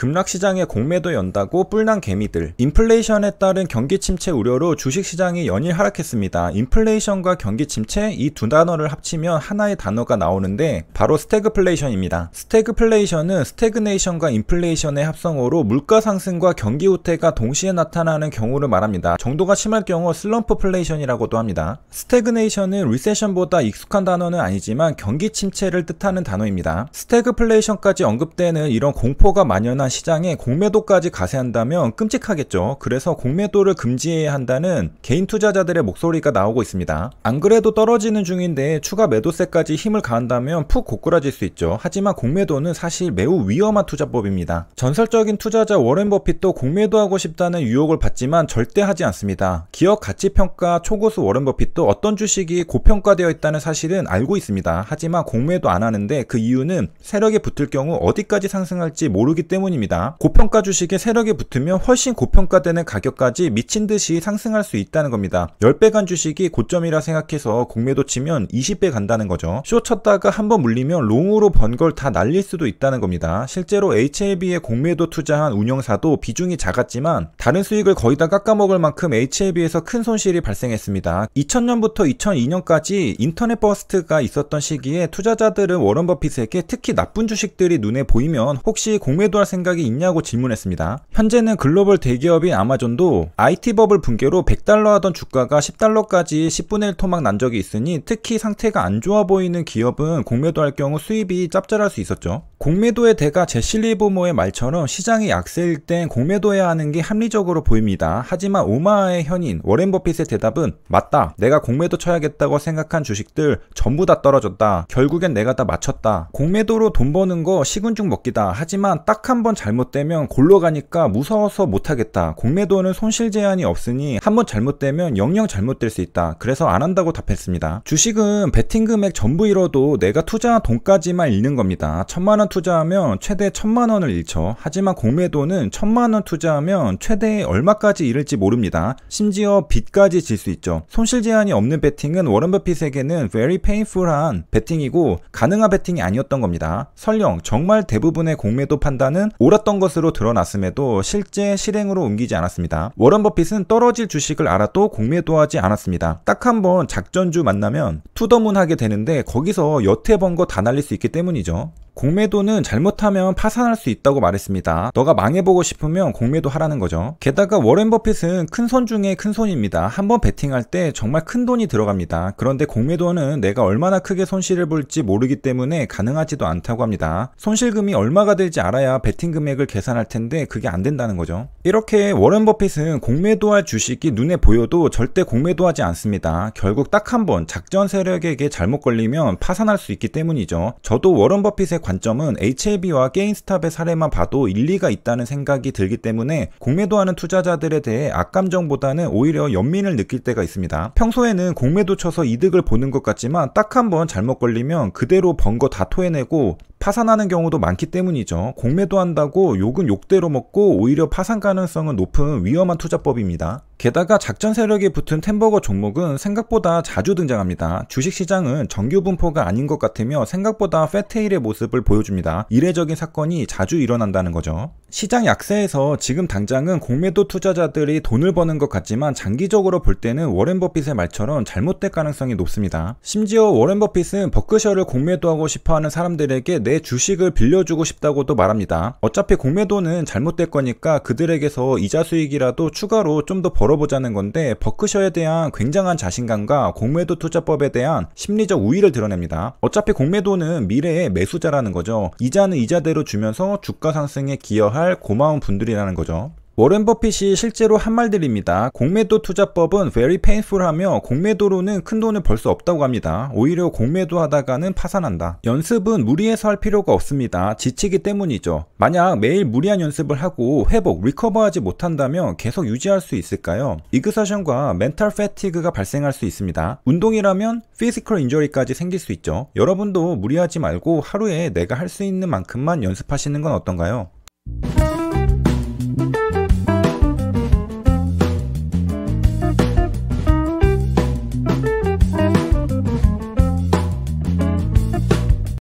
급락시장에 공매도 연다고 뿔난 개미들 인플레이션에 따른 경기 침체 우려로 주식시장이 연일 하락했습니다. 인플레이션과 경기 침체 이 두 단어를 합치면 하나의 단어가 나오는데 바로 스태그플레이션입니다. 스태그플레이션은 스태그네이션과 인플레이션의 합성어로 물가 상승과 경기 후퇴가 동시에 나타나는 경우를 말합니다. 정도가 심할 경우 슬럼프플레이션이라고도 합니다. 스태그네이션은 리세션보다 익숙한 단어는 아니지만 경기 침체를 뜻하는 단어입니다. 스태그플레이션까지 언급되는 이런 공포가 만연한 시장에 공매도까지 가세한다면 끔찍하겠죠. 그래서 공매도를 금지해야 한다는 개인 투자자들의 목소리가 나오고 있습니다. 안 그래도 떨어지는 중인데 추가 매도세까지 힘을 가한다면 푹 고꾸라질 수 있죠. 하지만 공매도는 사실 매우 위험한 투자법입니다. 전설적인 투자자 워렌 버핏도 공매도하고 싶다는 유혹을 받지만 절대 하지 않습니다. 기업 가치평가 초고수 워렌 버핏도 어떤 주식이 고평가되어 있다는 사실은 알고 있습니다. 하지만 공매도 안 하는데 그 이유는 세력에 붙을 경우 어디까지 상승할지 모르기 때문입니다. 때문입니다. 고평가 주식에 세력이 붙으면 훨씬 고평가되는 가격까지 미친 듯이 상승할 수 있다는 겁니다. 10배 간 주식이 고점이라 생각해서 공매도 치면 20배 간다는 거죠. 쇼 쳤다가 한번 물리면 롱으로 번 걸 다 날릴 수도 있다는 겁니다. 실제로 HLB에 공매도 투자한 운영사도 비중이 작았지만 다른 수익을 거의 다 깎아먹을 만큼 HLB에서 큰 손실이 발생했습니다. 2000년부터 2002년까지 인터넷 버스트가 있었던 시기에 투자자들은 워런 버핏에게 특히 나쁜 주식들이 눈에 보이면 혹시 공매도할 생각 생각이 있냐고 질문했습니다. 현재는 글로벌 대기업인 아마존도 IT 버블 붕괴로 100달러 하던 주가가 10달러까지 10분의 1 토막 난 적이 있으니 특히 상태가 안 좋아 보이는 기업은 공매도할 경우 수입이 짭짤할 수 있었죠. 공매도의 대가 제실리보모의 말처럼 시장이 약세일 땐 공매도해야 하는 게 합리적으로 보입니다. 하지만 오마의 현인 워렌 버핏의 대답은 맞다. 내가 공매도 쳐야겠다고 생각한 주식들 전부 다 떨어졌다. 결국엔 내가 다 맞췄다. 공매도로 돈 버는 거 식은 죽 먹기다. 하지만 딱 한 번 잘못되면 골로 가니까 무서워서 못하겠다. 공매도는 손실 제한이 없으니 한 번 잘못되면 영영 잘못될 수 있다. 그래서 안 한다고 답했습니다. 주식은 베팅 금액 전부 잃어도 내가 투자한 돈까지만 잃는 겁니다. 천만 원 투자하면 최대 천만 원을 잃죠. 하지만 공매도는 천만 원 투자하면 최대 얼마까지 잃을지 모릅니다. 심지어 빚까지 질 수 있죠. 손실 제한이 없는 베팅은 워런 버핏에게는 very painful한 베팅이고 가능한 베팅이 아니었던 겁니다. 설령 정말 대부분의 공매도 판단은 옳았던 것으로 드러났음에도 실제 실행으로 옮기지 않았습니다. 워런 버핏은 떨어질 주식을 알아도 공매도하지 않았습니다. 딱 한번 작전주 만나면 투더문 하게 되는데 거기서 여태 번 거 다 날릴 수 있기 때문이죠. 공매도는 잘못하면 파산할 수 있다고 말했습니다. 너가 망해보고 싶으면 공매도 하라는 거죠. 게다가 워렌 버핏은 큰 손 중에 큰 손입니다. 한번 베팅할 때 정말 큰 돈이 들어갑니다. 그런데 공매도는 내가 얼마나 크게 손실을 볼지 모르기 때문에 가능하지도 않다고 합니다. 손실금이 얼마가 될지 알아야 베팅 금액을 계산할 텐데 그게 안 된다는 거죠. 이렇게 워렌 버핏은 공매도할 주식이 눈에 보여도 절대 공매도하지 않습니다. 결국 딱 한 번 작전 세력에게 잘못 걸리면 파산할 수 있기 때문이죠. 저도 워런 버핏의 관점은 HLB와 게임스탑의 사례만 봐도 일리가 있다는 생각이 들기 때문에 공매도하는 투자자들에 대해 악감정보다는 오히려 연민을 느낄 때가 있습니다. 평소에는 공매도 쳐서 이득을 보는 것 같지만 딱 한번 잘못 걸리면 그대로 번거 다 토해내고 파산하는 경우도 많기 때문이죠. 공매도 한다고 욕은 욕대로 먹고 오히려 파산 가능성은 높은 위험한 투자법입니다. 게다가 작전 세력이 붙은 템버거 종목은 생각보다 자주 등장합니다. 주식시장은 정규 분포가 아닌 것 같으며 생각보다 패테일의 모습을 보여줍니다. 이례적인 사건이 자주 일어난다는 거죠. 시장 약세에서 지금 당장은 공매도 투자자들이 돈을 버는 것 같지만 장기적으로 볼 때는 워렌 버핏의 말처럼 잘못될 가능성이 높습니다. 심지어 워렌 버핏은 버크셔를 공매도하고 싶어하는 사람들에게 내 주식을 빌려주고 싶다고도 말합니다. 어차피 공매도는 잘못될 거니까 그들에게서 이자 수익이라도 추가로 좀 더 벌어보자는 건데 버크셔에 대한 굉장한 자신감과 공매도 투자법에 대한 심리적 우위를 드러냅니다. 어차피 공매도는 미래의 매수자라는 거죠. 이자는 이자대로 주면서 주가 상승에 기여할 고마운 분들이라는 거죠. 워렌 버핏이 실제로 한 말들입니다. 공매도 투자법은 very painful하며 공매도로는 큰 돈을 벌 수 없다고 합니다. 오히려 공매도 하다가는 파산한다. 연습은 무리해서 할 필요가 없습니다. 지치기 때문이죠. 만약 매일 무리한 연습을 하고 회복, 리커버하지 못한다면 계속 유지할 수 있을까요? 이그서션과 멘탈 패티그가 발생할 수 있습니다. 운동이라면 피지컬 인저리까지 생길 수 있죠. 여러분도 무리하지 말고 하루에 내가 할 수 있는 만큼만 연습하시는 건 어떤가요?